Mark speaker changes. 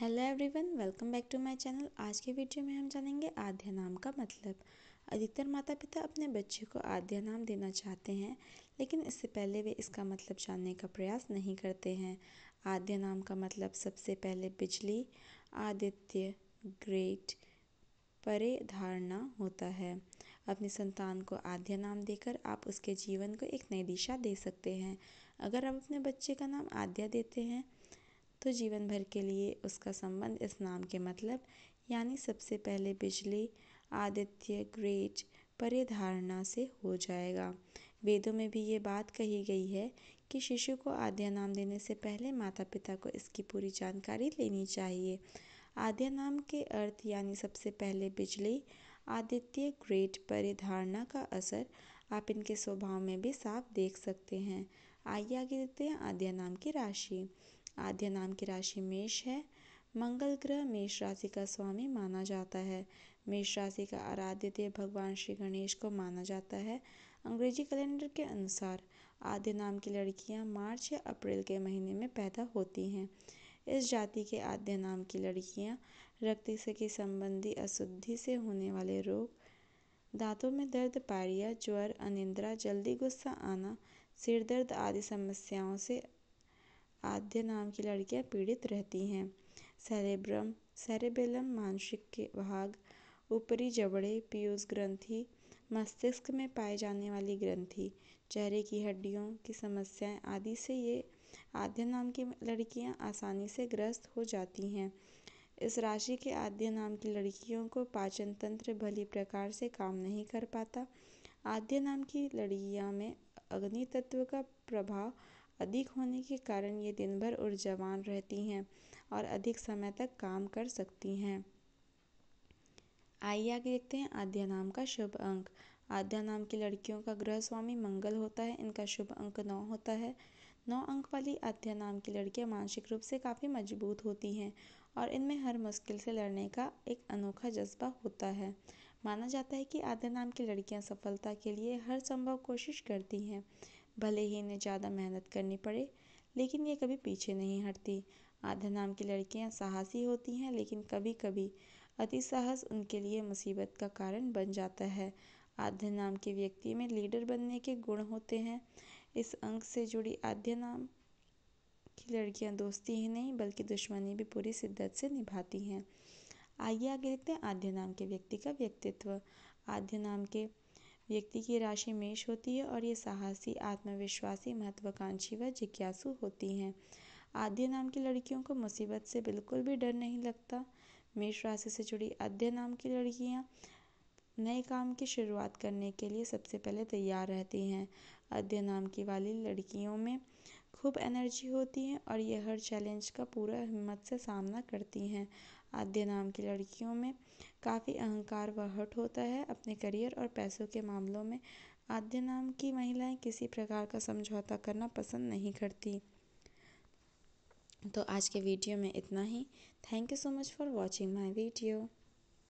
Speaker 1: hello everyone welcome back to my channel आज के video में हम जानेंगे आद्य नाम का मतलब अधिकतर माता पिता अपने बच्चे को आध्या नाम देना चाहते हैं लेकिन इससे पहले वे इसका मतलब जानने का प्रयास नहीं करते हैं आद्य नाम का मतलब सबसे पहले बिजली आदित्य ग्रेट परे धारणा होता है अपनी संतान को आध्या नाम देकर आप उसके जीवन को एक नई दिशा दे सकते हैं अगर आप अपने बच्चे का नाम आद्या देते हैं तो जीवन भर के लिए उसका संबंध इस नाम के मतलब यानी सबसे पहले बिजली आदित्य ग्रेज परे धारणा से हो जाएगा वेदों में भी ये बात कही गई है कि शिशु को आद्या नाम देने से पहले माता पिता को इसकी पूरी जानकारी लेनी चाहिए आद्या नाम के अर्थ यानी सबसे पहले बिजली आदित्य ग्रेट परिधारणा का असर आप इनके स्वभाव में भी साफ देख सकते हैं आइए आगे देखते हैं आद्या नाम की राशि आद्य नाम की राशि मेष है मंगल ग्रह मेष राशि का स्वामी माना जाता है मेष राशि का आराध्य देव भगवान श्री गणेश को माना जाता है अंग्रेजी कैलेंडर के अनुसार आद्य नाम की लड़कियां मार्च या अप्रैल के महीने में पैदा होती हैं इस जाति के आद्य नाम की लड़कियां रक्त सकी संबंधी अशुद्धि से होने वाले रोग दांतों में दर्द पारिया ज्वर अनिंद्रा जल्दी गुस्सा आना सिर दर्द आदि समस्याओं से आद्य नाम की लड़कियां पीड़ित रहती हैं सेरेब्रम सेरेबेलम मानसिक के भाग ऊपरी जबड़े पीयूष ग्रंथि मस्तिष्क में पाए जाने वाली ग्रंथि चेहरे की हड्डियों की समस्याएं आदि से ये आद्य नाम की लड़कियां आसानी से ग्रस्त हो जाती हैं इस राशि के आद्य नाम की लड़कियों को पाचन तंत्र भली प्रकार से काम नहीं कर पाता आद्य नाम की लड़कियाँ में अग्नि तत्व का प्रभाव अधिक होने के कारण ये दिन भर ऊर्जावान रहती हैं और अधिक समय तक काम कर सकती हैं आइए आगे देखते हैं आद्या नाम का शुभ अंक आद्या नाम की लड़कियों का ग्रह स्वामी मंगल होता है इनका शुभ अंक नौ होता है नौ अंक वाली आद्या नाम की लड़कियां मानसिक रूप से काफ़ी मजबूत होती हैं और इनमें हर मुश्किल से लड़ने का एक अनोखा जज्बा होता है माना जाता है कि आद्या नाम की लड़कियां सफलता के लिए हर संभव कोशिश करती हैं भले ही इन्हें ज़्यादा मेहनत करनी पड़े लेकिन ये कभी पीछे नहीं हटती आधा नाम की लड़कियाँ साहसी होती हैं लेकिन कभी कभी अति साहस उनके लिए मुसीबत का कारण बन जाता है आद्य नाम के व्यक्ति में लीडर बनने के गुण होते हैं इस अंक से जुड़ी आध्य नाम की लड़कियां दोस्ती ही नहीं बल्कि दुश्मनी भी पूरी शिद्दत से निभाती हैं आइए आगे देखते हैं आद्य नाम के व्यक्ति का व्यक्तित्व आद्य नाम के व्यक्ति की राशि मेष होती है और ये साहसी आत्मविश्वासी महत्वाकांक्षी व जिज्ञासु होती हैं आद्य नाम की लड़कियों को मुसीबत से बिल्कुल भी डर नहीं लगता मेष राशि से जुड़ी आद्य नाम की लड़कियाँ नए काम की शुरुआत करने के लिए सबसे पहले तैयार रहती हैं आद्य नाम की वाली लड़कियों में खूब एनर्जी होती हैं और ये हर चैलेंज का पूरा हिम्मत से सामना करती हैं आद्य नाम की लड़कियों में काफ़ी अहंकार व हट होता है अपने करियर और पैसों के मामलों में आद्य नाम की महिलाएं किसी प्रकार का समझौता करना पसंद नहीं करती तो आज के वीडियो में इतना ही thank you so much for watching my video